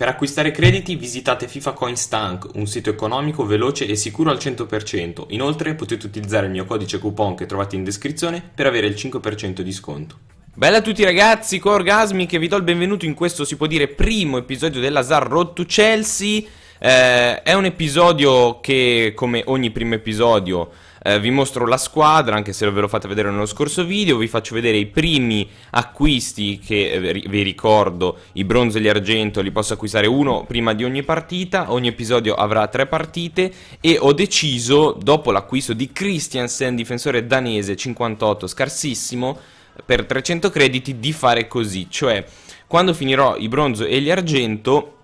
Per acquistare crediti visitate FIFA fifacoins.tank, un sito economico, veloce e sicuro al 100%. Inoltre potete utilizzare il mio codice coupon che trovate in descrizione per avere il 5% di sconto. Bella a tutti ragazzi, Orgasmi che vi do il benvenuto in questo si può dire primo episodio dell'Azar Zar Road to Chelsea. Eh, è un episodio che come ogni primo episodio eh, vi mostro la squadra, anche se ve l'ho fatta vedere nello scorso video, vi faccio vedere i primi acquisti che eh, vi ricordo, i bronzo e gli argento, li posso acquistare uno prima di ogni partita, ogni episodio avrà tre partite e ho deciso, dopo l'acquisto di Christiansen, difensore danese 58, scarsissimo, per 300 crediti di fare così, cioè quando finirò i bronzo e gli argento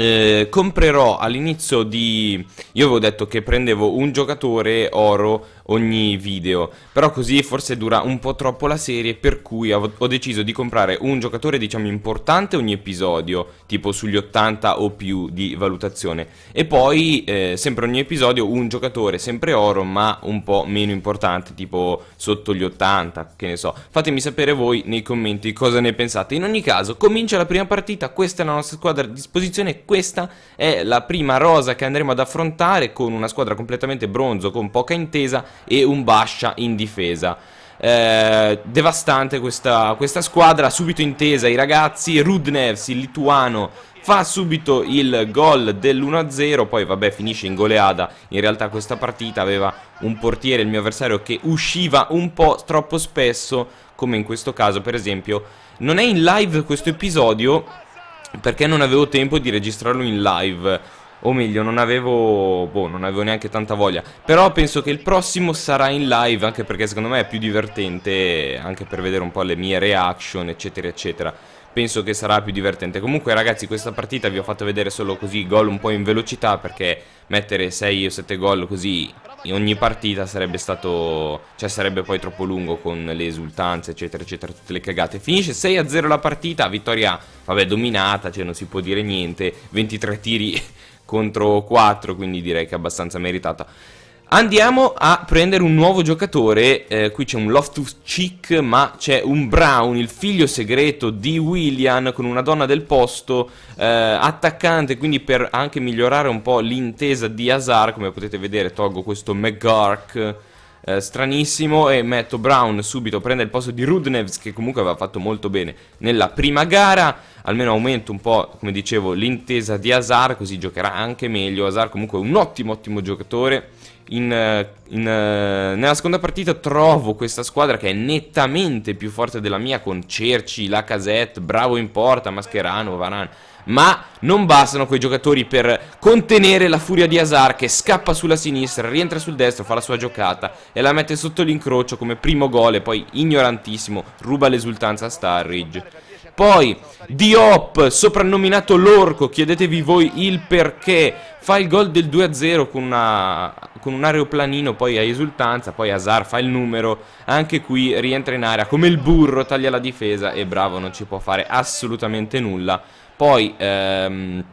eh, comprerò all'inizio di... Io avevo detto che prendevo un giocatore oro ogni video. Però così forse dura un po' troppo la serie, per cui ho deciso di comprare un giocatore, diciamo, importante ogni episodio, tipo sugli 80 o più di valutazione. E poi, eh, sempre ogni episodio, un giocatore, sempre oro, ma un po' meno importante, tipo sotto gli 80, che ne so. Fatemi sapere voi nei commenti cosa ne pensate. In ogni caso, comincia la prima partita, questa è la nostra squadra a disposizione, questa è la prima rosa che andremo ad affrontare con una squadra completamente bronzo, con poca intesa e un Bascia in difesa. Eh, devastante questa, questa squadra, subito intesa i ragazzi, Rudnevs, il lituano, fa subito il gol dell'1-0, poi vabbè finisce in goleada, in realtà questa partita aveva un portiere, il mio avversario, che usciva un po' troppo spesso, come in questo caso per esempio. Non è in live questo episodio, perché non avevo tempo di registrarlo in live, o meglio non avevo, boh, non avevo neanche tanta voglia Però penso che il prossimo sarà in live anche perché secondo me è più divertente Anche per vedere un po' le mie reaction eccetera eccetera Penso che sarà più divertente Comunque ragazzi questa partita vi ho fatto vedere solo così gol un po' in velocità Perché mettere 6 o 7 gol così ogni partita sarebbe stato, cioè sarebbe poi troppo lungo con le esultanze eccetera eccetera, tutte le cagate. Finisce 6 a 0 la partita, vittoria vabbè dominata, cioè non si può dire niente, 23 tiri contro 4, quindi direi che è abbastanza meritata. Andiamo a prendere un nuovo giocatore, eh, qui c'è un Loftus Cheek ma c'è un Brown, il figlio segreto di William con una donna del posto, eh, attaccante quindi per anche migliorare un po' l'intesa di Hazard, come potete vedere tolgo questo McGark eh, stranissimo e metto Brown subito, prende il posto di Rudnevs che comunque aveva fatto molto bene nella prima gara, almeno aumento un po', come dicevo, l'intesa di Hazard, così giocherà anche meglio. Hazard comunque è un ottimo, ottimo giocatore. In, eh, in, eh, nella seconda partita trovo questa squadra che è nettamente più forte della mia con Cerci, Lacazette, Bravo in porta, Mascherano, Varane ma non bastano quei giocatori per contenere la furia di Hazard che scappa sulla sinistra, rientra sul destro, fa la sua giocata e la mette sotto l'incrocio come primo gol e poi ignorantissimo ruba l'esultanza a Starridge. Poi Diop, soprannominato l'orco, chiedetevi voi il perché, fa il gol del 2-0 con, con un aeroplanino, poi a esultanza, poi Hazard fa il numero, anche qui rientra in area come il burro, taglia la difesa e bravo, non ci può fare assolutamente nulla. Poi... Ehm,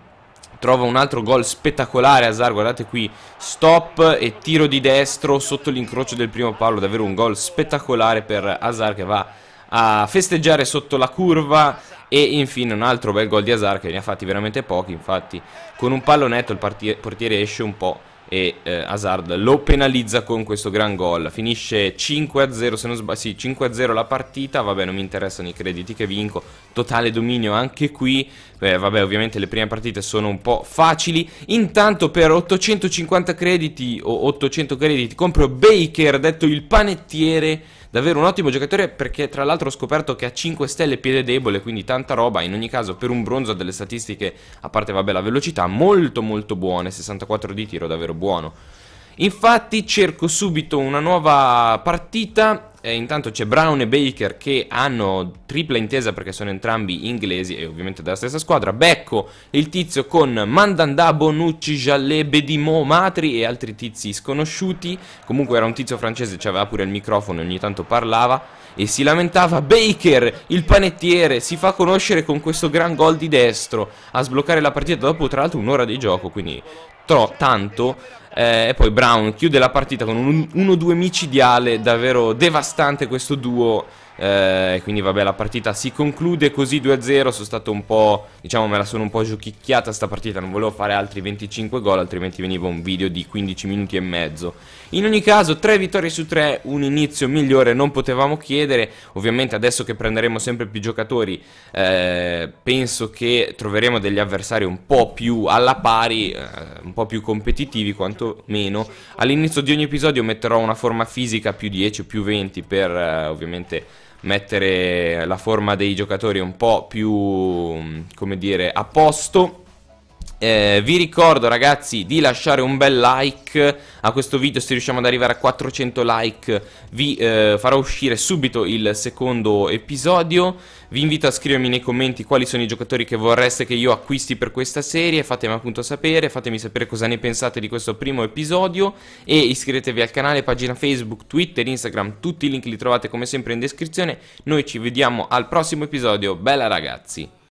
trova un altro gol spettacolare Hazard, guardate qui, stop e tiro di destro sotto l'incrocio del primo palo, davvero un gol spettacolare per Hazard che va a festeggiare sotto la curva e infine un altro bel gol di Hazard che ne ha fatti veramente pochi infatti con un pallonetto il portiere esce un po' e eh, Hazard lo penalizza con questo gran gol. Finisce 5-0 se non sbaglio, sì, 5-0 la partita, vabbè non mi interessano i crediti che vinco, totale dominio anche qui, Beh, vabbè ovviamente le prime partite sono un po' facili, intanto per 850 crediti o 800 crediti compro Baker, detto il panettiere, davvero un ottimo giocatore perché tra l'altro ho scoperto che ha 5 stelle piede debole, quindi tanta roba, in ogni caso per un bronzo ha delle statistiche, a parte vabbè la velocità, molto molto buone, 64 di tiro davvero buono. Infatti cerco subito una nuova partita e eh, intanto c'è Brown e Baker che hanno tripla intesa perché sono entrambi inglesi e ovviamente della stessa squadra. Becco il tizio con Mandanda, Bonucci, Jallet, Bedimo, Matri e altri tizi sconosciuti. Comunque era un tizio francese, aveva pure il microfono e ogni tanto parlava e si lamentava. Baker, il panettiere, si fa conoscere con questo gran gol di destro a sbloccare la partita dopo tra l'altro un'ora di gioco, quindi tanto eh, e poi Brown chiude la partita con un 1-2 micidiale, davvero devastante questo duo. Eh, quindi vabbè la partita si conclude così 2-0, sono stato un po', diciamo me la sono un po' giochicchiata sta partita, non volevo fare altri 25 gol altrimenti veniva un video di 15 minuti e mezzo. In ogni caso 3 vittorie su 3, un inizio migliore non potevamo chiedere, ovviamente adesso che prenderemo sempre più giocatori eh, penso che troveremo degli avversari un po' più alla pari, eh, un po' più competitivi quanto giocato meno. All'inizio di ogni episodio metterò una forma fisica più 10 o più 20 per eh, ovviamente mettere la forma dei giocatori un po' più, mm, come dire, a posto eh, vi ricordo ragazzi di lasciare un bel like a questo video se riusciamo ad arrivare a 400 like vi eh, farò uscire subito il secondo episodio vi invito a scrivermi nei commenti quali sono i giocatori che vorreste che io acquisti per questa serie fatemi appunto sapere, fatemi sapere cosa ne pensate di questo primo episodio e iscrivetevi al canale, pagina Facebook, Twitter, Instagram, tutti i link li trovate come sempre in descrizione noi ci vediamo al prossimo episodio, bella ragazzi!